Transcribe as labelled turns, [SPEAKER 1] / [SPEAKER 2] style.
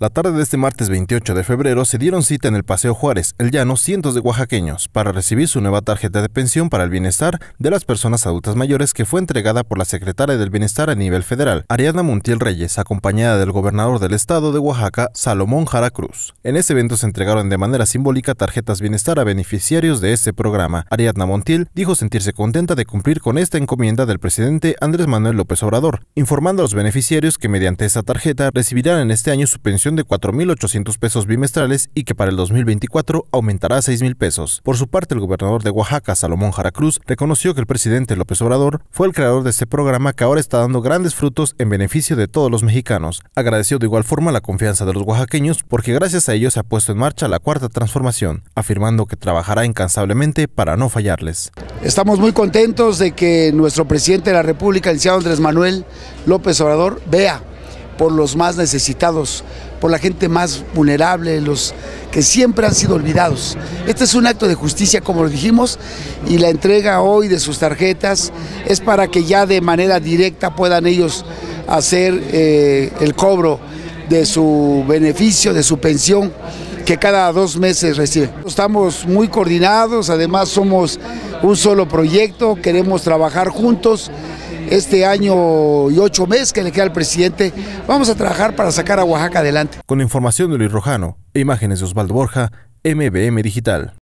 [SPEAKER 1] La tarde de este martes 28 de febrero se dieron cita en el Paseo Juárez, el Llano, cientos de oaxaqueños para recibir su nueva tarjeta de pensión para el bienestar de las personas adultas mayores que fue entregada por la secretaria del Bienestar a nivel federal, Ariadna Montiel Reyes, acompañada del gobernador del estado de Oaxaca, Salomón Jara Cruz. En ese evento se entregaron de manera simbólica tarjetas bienestar a beneficiarios de este programa. Ariadna Montiel dijo sentirse contenta de cumplir con esta encomienda del presidente Andrés Manuel López Obrador, informando a los beneficiarios que mediante esta tarjeta recibirán en este año su pensión de 4.800 pesos bimestrales y que para el 2024 aumentará a 6.000 pesos. Por su parte, el gobernador de Oaxaca, Salomón Jara Cruz, reconoció que el presidente López Obrador fue el creador de este programa que ahora está dando grandes frutos en beneficio de todos los mexicanos. Agradeció de igual forma la confianza de los oaxaqueños porque gracias a ellos se ha puesto en marcha la cuarta transformación, afirmando que trabajará incansablemente para no fallarles.
[SPEAKER 2] Estamos muy contentos de que nuestro presidente de la República, el señor Andrés Manuel López Obrador, vea por los más necesitados, por la gente más vulnerable, los que siempre han sido olvidados. Este es un acto de justicia, como lo dijimos, y la entrega hoy de sus tarjetas es para que ya de manera directa puedan ellos hacer eh, el cobro de su beneficio, de su pensión que cada dos meses recibe. Estamos muy coordinados, además somos un solo proyecto, queremos trabajar juntos este año y ocho meses que le queda al presidente, vamos a trabajar para sacar a Oaxaca adelante. Con información de Luis Rojano imágenes de Osvaldo Borja, MBM Digital.